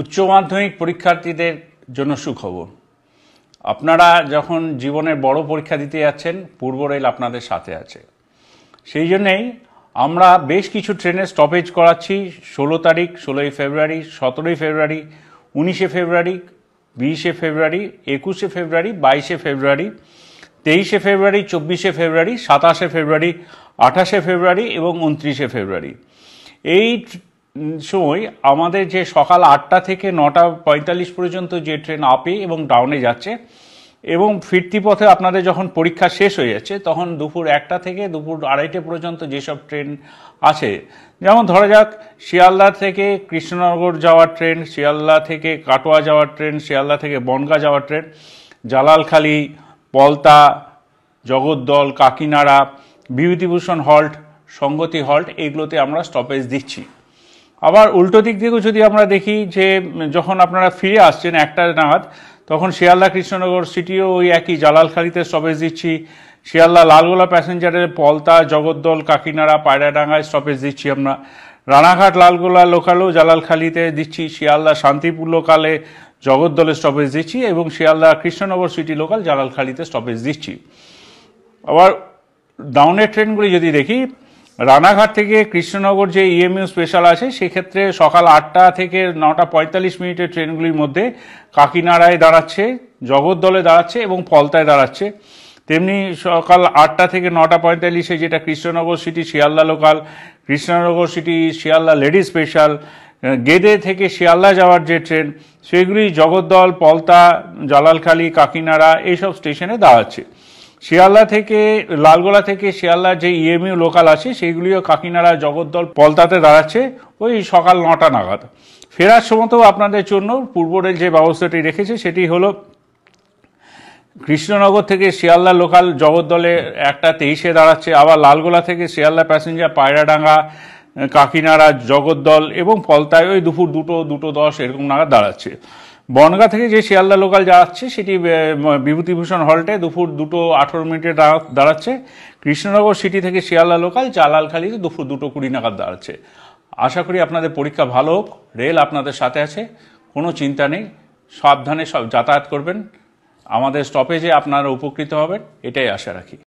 উচ্চ মাধ্যমিক পরীক্ষার্থীদের জন্য সুখবর আপনারা যখন জীবনের বড় পরীক্ষা দিতে যাচ্ছেন পূর্ব রেল আপনাদের সাথে আছে সেই জন্যেই আমরা বেশ কিছু ট্রেনের স্টপেজ করাচ্ছি ষোলো তারিখ ষোলোই ফেব্রুয়ারি সতেরোই ফেব্রুয়ারি উনিশে ফেব্রুয়ারি বিশে ফেব্রুয়ারি একুশে ফেব্রুয়ারি বাইশে ফেব্রুয়ারি তেইশে ফেব্রুয়ারি চব্বিশে ফেব্রুয়ারি সাতাশে ফেব্রুয়ারি আঠাশে ফেব্রুয়ারি এবং উনত্রিশে ফেব্রুয়ারি এই সময় আমাদের যে সকাল আটটা থেকে নটা পঁয়তাল্লিশ পর্যন্ত যে ট্রেন আপে এবং ডাউনে যাচ্ছে এবং ফিরতি পথে আপনাদের যখন পরীক্ষা শেষ হয়ে যাচ্ছে তখন দুপুর একটা থেকে দুপুর আড়াইটে পর্যন্ত যেসব ট্রেন আছে যেমন ধরা যাক শিয়ালদা থেকে কৃষ্ণনগর যাওয়ার ট্রেন শিয়ালদা থেকে কাটোয়া যাওয়ার ট্রেন শিয়ালদা থেকে বনগা যাওয়ার ট্রেন জালালখালি পলতা জগদ্দল কাকিনাড়া বিভূতিভূষণ হল্ট সঙ্গতি হল্ট এগুলোতে আমরা স্টপেজ দিচ্ছি আবার উল্টো দিক থেকেও যদি আমরা দেখি যে যখন আপনারা ফিরে আসছেন একটা নাগাদ তখন শিয়ালদা কৃষ্ণনগর সিটিও ওই একই জালালখালিতে স্টপেজ দিচ্ছি শিয়ালদা লালগোলা প্যাসেঞ্জারের পলতা জগদ্দল কাকিনাড়া পায়রাডাঙ্গায় স্টপেজ দিচ্ছি আমরা রানাঘাট লালগোলা লোকালও জালালখালিতে দিচ্ছি শিয়ালদা শান্তিপুর লোকালে জগদ্দলে স্টপেজ দিচ্ছি এবং শিয়ালদা কৃষ্ণনগর সিটি লোকাল জালালখালিতে স্টপেজ দিচ্ছি আবার ডাউনের ট্রেনগুলি যদি দেখি রানাঘাট থেকে কৃষ্ণনগর যে ইএমইউ e স্পেশাল আছে সেক্ষেত্রে সকাল আটটা থেকে নটা পঁয়তাল্লিশ মিনিটের ট্রেনগুলির মধ্যে কাকিনাড়ায় দাঁড়াচ্ছে জগদ্দলে দাঁড়াচ্ছে এবং ফলতায় দাঁড়াচ্ছে তেমনি সকাল আটটা থেকে নটা পঁয়তাল্লিশে যেটা Krishnanagar city Sealdah local Krishnanagar city Sealdah lady special Gede থেকে শিয়ালদা যাওয়ার যে ট্রেন সেগুলি জগদ্দল পলতা জালালখালি কাকিনাড়া এইসব স্টেশনে দাঁড়াচ্ছে শিয়ালদা থেকে লালগোলা থেকে শিয়ালদার যে ইএমইউ e লোকাল আছে সেইগুলিও কাকিনাড়া জগদ্দল পলতাতে দাঁড়াচ্ছে ওই সকাল নটা নাগাদ ফেরার সময় তো আপনাদের জন্য পূর্ব রেল যে ব্যবস্থাটি রেখেছে সেটি হল কৃষ্ণনগর থেকে শিয়ালদা লোকাল জগদ্দলে একটা তেইশে দাঁড়াচ্ছে আবার লালগোলা থেকে শিয়ালদা প্যাসেঞ্জার পায়রাডাঙ্গা কাকিনাড়া জগদ্দল এবং পলতায় ওই দুপুর দুটো দুটো দশ এরকম নাগাদ দাঁড়াচ্ছে বনগা থেকে যে শিয়ালদা লোকাল যাচ্ছে সেটি বিভূতিভূষণ হল্টে দুপুর দুটো আঠেরো মিনিটে দাঁড়াচ্ছে কৃষ্ণনগর সিটি থেকে শিয়ালদা লোকাল জালালখালিতে দুপুর দুটো কুড়ি নাগাদ দাঁড়াচ্ছে আশা করি আপনাদের পরীক্ষা ভালো হোক রেল আপনাদের সাথে আছে কোনো চিন্তা নেই সাবধানে সব যাতায়াত করবেন আমাদের স্টপেজে আপনারা উপকৃত হবেন এটাই আশা রাখি